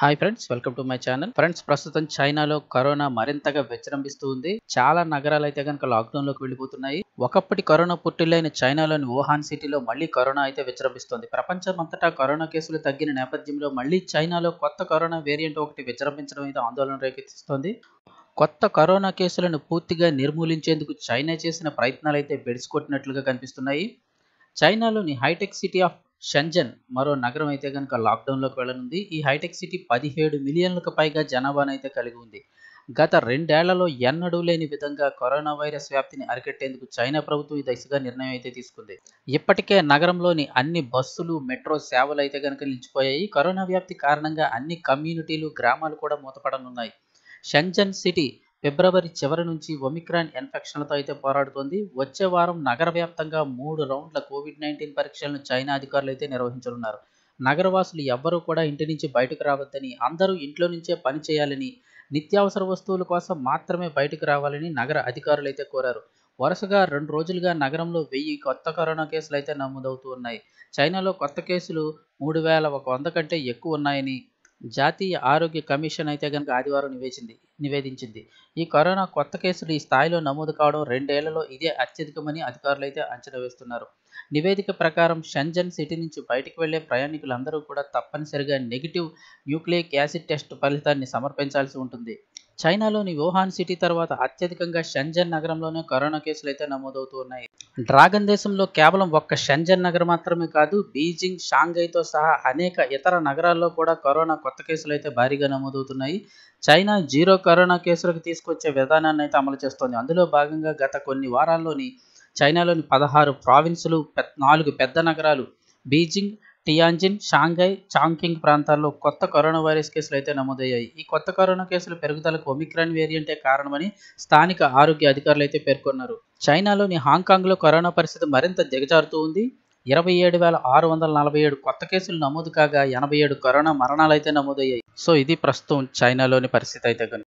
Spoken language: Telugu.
hi friends welcome to my channel friends ప్రస్తుతం చైనాలో కరోనా మరింతగా విజృంభిస్తూ ఉంది చాలా నగరాలు అయితే కనుక లాక్డౌన్ లోకి వెళ్ళిపోతున్నాయి ఒకప్పటి కరోనా పుట్టిల్లైన చైనాలోని వుహాన్ సిటీలో మళ్ళీ కరోనా అయితే విజృంభిస్తుంది ప్రపంచమంతటా కరోనా కేసులు తగ్గిన నేపథ్యంలో మళ్ళీ చైనాలో కొత్త కరోనా వేరియంట్ ఒకటి విజృంభించడం అయితే ఆందోళన రేకెత్తిస్తోంది కొత్త కరోనా కేసులను పూర్తిగా నిర్మూలించేందుకు చైనా చేసిన ప్రయత్నాలు అయితే బెడిసికొట్టినట్లుగా కనిపిస్తున్నాయి చైనాలోని హైటెక్ సిటీ ఆఫ్ షంజన్ మరో నగరం అయితే కనుక లాక్డౌన్లోకి వెళ్ళనుంది ఈ హైటెక్ సిటీ పదిహేడు మిలియన్లకు పైగా జనాభానైతే కలిగి ఉంది గత రెండేళ్లలో ఎన్నడూ లేని విధంగా కరోనా వైరస్ వ్యాప్తిని అరికట్టేందుకు చైనా ప్రభుత్వం ఈ దిశగా నిర్ణయం అయితే తీసుకుంది ఇప్పటికే నగరంలోని అన్ని బస్సులు మెట్రో సేవలు అయితే కనుక నిలిచిపోయాయి కరోనా వ్యాప్తి కారణంగా అన్ని కమ్యూనిటీలు గ్రామాలు కూడా మూతపడనున్నాయి షంజన్ సిటీ ఫిబ్రవరి చివరి నుంచి ఒమిక్రాన్ ఇన్ఫెక్షన్లతో అయితే పోరాడుతోంది వచ్చే వారం నగర వ్యాప్తంగా మూడు రౌండ్ల కోవిడ్ నైన్టీన్ పరీక్షలను చైనా అధికారులు అయితే నిర్వహించనున్నారు నగరవాసులు ఎవ్వరూ కూడా ఇంటి నుంచి బయటకు రావద్దని అందరూ ఇంట్లో నుంచే పని చేయాలని నిత్యావసర వస్తువుల కోసం మాత్రమే బయటకు రావాలని నగర అధికారులు అయితే కోరారు వరుసగా రెండు రోజులుగా నగరంలో వెయ్యి కొత్త కరోనా కేసులు అయితే నమోదవుతూ ఉన్నాయి చైనాలో కొత్త కేసులు మూడు వేల ఒక వంద కంటే ఎక్కువ ఉన్నాయని జాతీయ ఆరోగ్య కమిషన్ అయితే కనుక ఆదివారం నివేసింది నివేదించింది ఈ కరోనా కొత్త కేసులు ఈ స్థాయిలో నమోదు కావడం రెండేళ్లలో ఇదే అత్యధికమని అధికారులు అయితే అంచనా వేస్తున్నారు నివేదిక ప్రకారం షంజన్ సిటీ నుంచి బయటకు వెళ్లే ప్రయాణికులందరూ కూడా తప్పనిసరిగా నెగిటివ్ న్యూక్లియక్ యాసిడ్ టెస్ట్ ఫలితాన్ని సమర్పించాల్సి ఉంటుంది చైనాలోని వుహాన్ సిటీ తర్వాత అత్యధికంగా షంజన్ నగరంలోనే కరోనా కేసులు అయితే నమోదవుతున్నాయి డ్రాగన్ దేశంలో కేవలం ఒక్క షంజన్ నగరం మాత్రమే కాదు బీజింగ్ షాంఘైతో సహా అనేక ఇతర నగరాల్లో కూడా కరోనా కొత్త కేసులు అయితే భారీగా నమోదవుతున్నాయి చైనా జీరో కరోనా కేసులకు తీసుకొచ్చే విధానాన్ని అయితే అమలు చేస్తోంది అందులో భాగంగా గత కొన్ని వారాల్లోని చైనాలోని పదహారు ప్రావిన్సులు నాలుగు పెద్ద నగరాలు బీజింగ్ టియాంజిన్ షాంఘై చాంకింగ్ ప్రాంతాల్లో కొత్త కరోనా వైరస్ కేసులు అయితే నమోదయ్యాయి ఈ కొత్త కరోనా కేసుల పెరుగుదలకు ఒమిక్రాన్ వేరియంటే కారణమని స్థానిక ఆరోగ్య అధికారులు అయితే పేర్కొన్నారు చైనాలోని హాంకాంగ్లో కరోనా పరిస్థితి మరింత దిగజారుతూ ఉంది ఇరవై ఏడు వేల ఆరు వందల నలభై ఏడు కొత్త కేసులు నమోదు కాగా ఎనభై ఏడు కరోనా మరణాలు అయితే నమోదయ్యాయి సో ఇది ప్రస్తుతం చైనాలోని పరిస్థితి అయితే కనుక